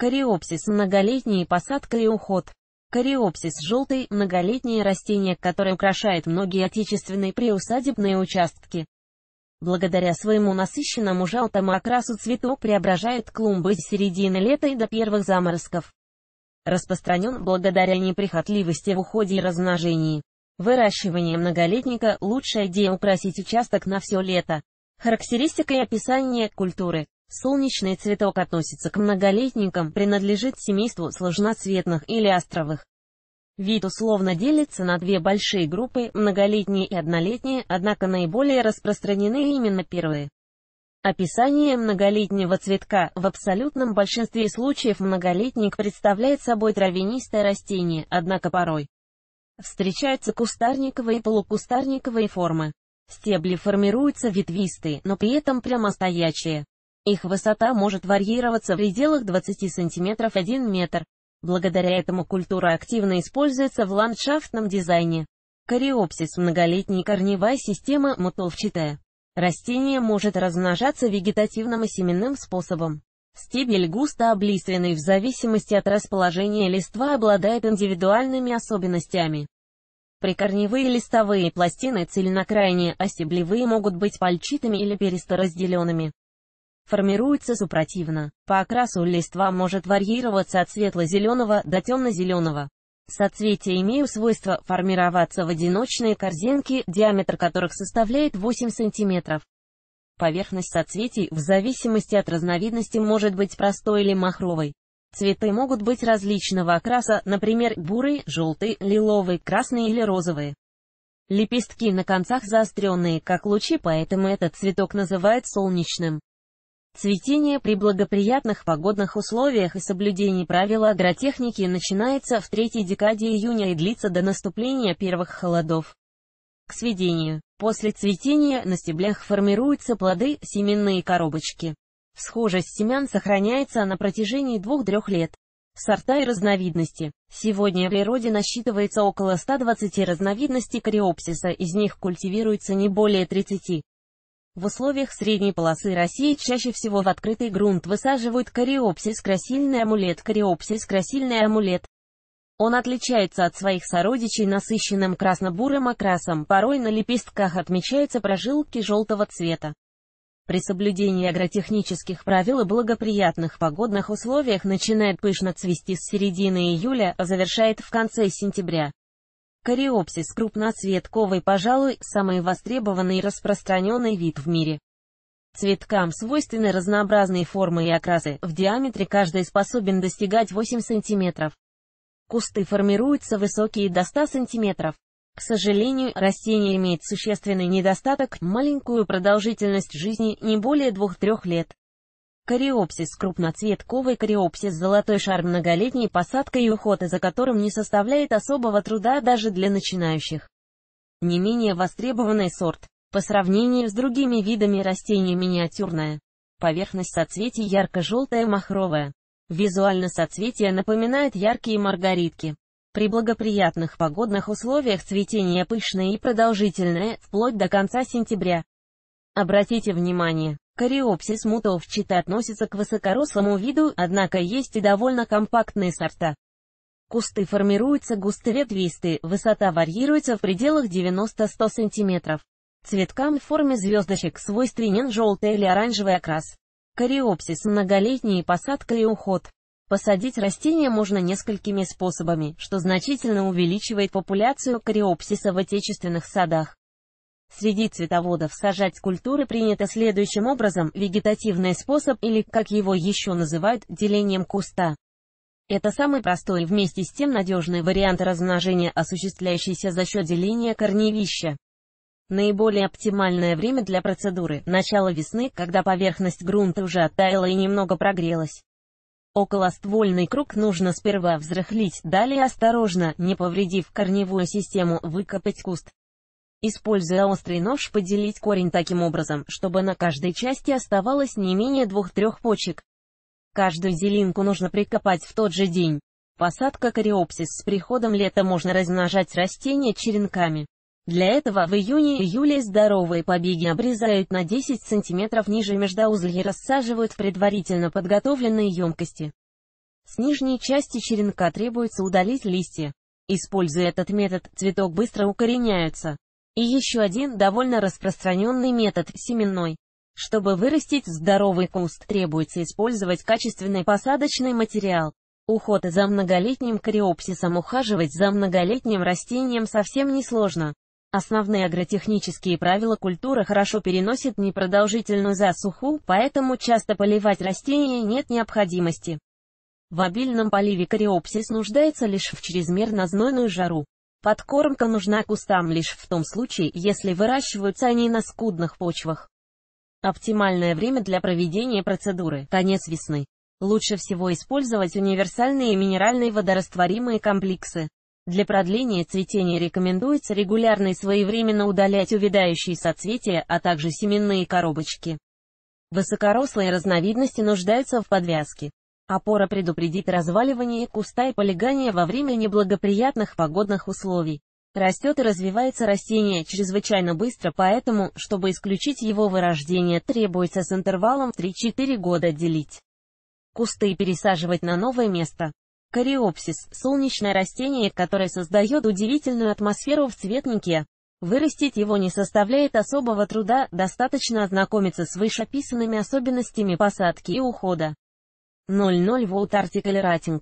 Кариопсис многолетний посадка и уход. Кариопсис желтый, многолетнее растение, которое украшает многие отечественные приусадебные участки. Благодаря своему насыщенному желтому окрасу цветок преображает клумбы с середины лета и до первых заморозков. Распространен благодаря неприхотливости в уходе и размножении. Выращивание многолетника – лучшая идея украсить участок на все лето. Характеристика и описание культуры. Солнечный цветок относится к многолетникам, принадлежит семейству сложноцветных или островых. Вид условно делится на две большие группы, многолетние и однолетние, однако наиболее распространены именно первые. Описание многолетнего цветка В абсолютном большинстве случаев многолетник представляет собой травянистое растение, однако порой встречаются кустарниковые и полукустарниковые формы. Стебли формируются ветвистые, но при этом прямостоячие. Их высота может варьироваться в пределах 20 см 1 метр. Благодаря этому культура активно используется в ландшафтном дизайне. Кориопсис – многолетняя корневая система, мутовчатая. Растение может размножаться вегетативным и семенным способом. Стебель густо облиственный в зависимости от расположения листва обладает индивидуальными особенностями. Прикорневые листовые пластины цельнокрайние, а стеблевые могут быть пальчатыми или перисторазделенными формируется супротивно. По окрасу листва может варьироваться от светло-зеленого до темно-зеленого. Соцветия имеют свойство формироваться в одиночные корзинки, диаметр которых составляет 8 см. Поверхность соцветий в зависимости от разновидности может быть простой или махровой. Цветы могут быть различного окраса, например, бурый, желтый, лиловый, красный или розовый. Лепестки на концах заостренные, как лучи, поэтому этот цветок называют солнечным. Цветение при благоприятных погодных условиях и соблюдении правил агротехники начинается в третьей декаде июня и длится до наступления первых холодов. К сведению, после цветения на стеблях формируются плоды, семенные коробочки. Схожесть семян сохраняется на протяжении двух-трех лет. Сорта и разновидности. Сегодня в природе насчитывается около 120 разновидностей кариопсиса, из них культивируется не более 30. В условиях средней полосы России чаще всего в открытый грунт высаживают кариопсис красильный амулет кариопсис красильный амулет. Он отличается от своих сородичей насыщенным красно-бурым окрасом, порой на лепестках отмечаются прожилки желтого цвета. При соблюдении агротехнических правил и благоприятных погодных условиях начинает пышно цвести с середины июля, а завершает в конце сентября. Кориопсис крупноцветковый, пожалуй, самый востребованный и распространенный вид в мире. Цветкам свойственны разнообразные формы и окрасы, в диаметре каждый способен достигать 8 см. Кусты формируются высокие до 100 см. К сожалению, растение имеет существенный недостаток – маленькую продолжительность жизни, не более 2-3 лет. Кориопсис крупноцветковый кориопсис золотой шар многолетней посадкой и уход за которым не составляет особого труда даже для начинающих. Не менее востребованный сорт, по сравнению с другими видами растений миниатюрная. Поверхность соцветий ярко-желтая махровая. Визуально соцветия напоминают яркие маргаритки. При благоприятных погодных условиях цветение пышное и продолжительное, вплоть до конца сентября. Обратите внимание, Кориопсис мутовчатый относится к высокорослому виду, однако есть и довольно компактные сорта. Кусты формируются густоветвистые, высота варьируется в пределах 90-100 см. Цветкам в форме звездочек свойственен желтый или оранжевый окрас. Кориопсис – многолетний посадка и уход. Посадить растения можно несколькими способами, что значительно увеличивает популяцию кориопсиса в отечественных садах. Среди цветоводов сажать культуры принято следующим образом, вегетативный способ или, как его еще называют, делением куста. Это самый простой и вместе с тем надежный вариант размножения, осуществляющийся за счет деления корневища. Наиболее оптимальное время для процедуры – начало весны, когда поверхность грунта уже оттаяла и немного прогрелась. Околоствольный круг нужно сперва взрыхлить, далее осторожно, не повредив корневую систему, выкопать куст. Используя острый нож, поделить корень таким образом, чтобы на каждой части оставалось не менее двух-трех почек. Каждую зеленку нужно прикопать в тот же день. Посадка кориопсис с приходом лета можно размножать растения черенками. Для этого в июне-июле здоровые побеги обрезают на 10 см ниже междоузлья и рассаживают в предварительно подготовленные емкости. С нижней части черенка требуется удалить листья. Используя этот метод, цветок быстро укореняется. И еще один довольно распространенный метод – семенной. Чтобы вырастить здоровый куст, требуется использовать качественный посадочный материал. Уход за многолетним кариопсисом ухаживать за многолетним растением совсем несложно. Основные агротехнические правила культуры хорошо переносят непродолжительную засуху, поэтому часто поливать растения нет необходимости. В обильном поливе кариопсис нуждается лишь в чрезмерно знойную жару. Подкормка нужна кустам лишь в том случае, если выращиваются они на скудных почвах. Оптимальное время для проведения процедуры – конец весны. Лучше всего использовать универсальные минеральные водорастворимые комплексы. Для продления цветения рекомендуется регулярно и своевременно удалять увядающие соцветия, а также семенные коробочки. Высокорослые разновидности нуждаются в подвязке. Опора предупредит разваливание куста и полегание во время неблагоприятных погодных условий. Растет и развивается растение чрезвычайно быстро, поэтому, чтобы исключить его вырождение, требуется с интервалом 3-4 года делить кусты и пересаживать на новое место. Кориопсис – солнечное растение, которое создает удивительную атмосферу в цветнике. Вырастить его не составляет особого труда, достаточно ознакомиться с вышеописанными особенностями посадки и ухода. 0,0 Volt Article Rating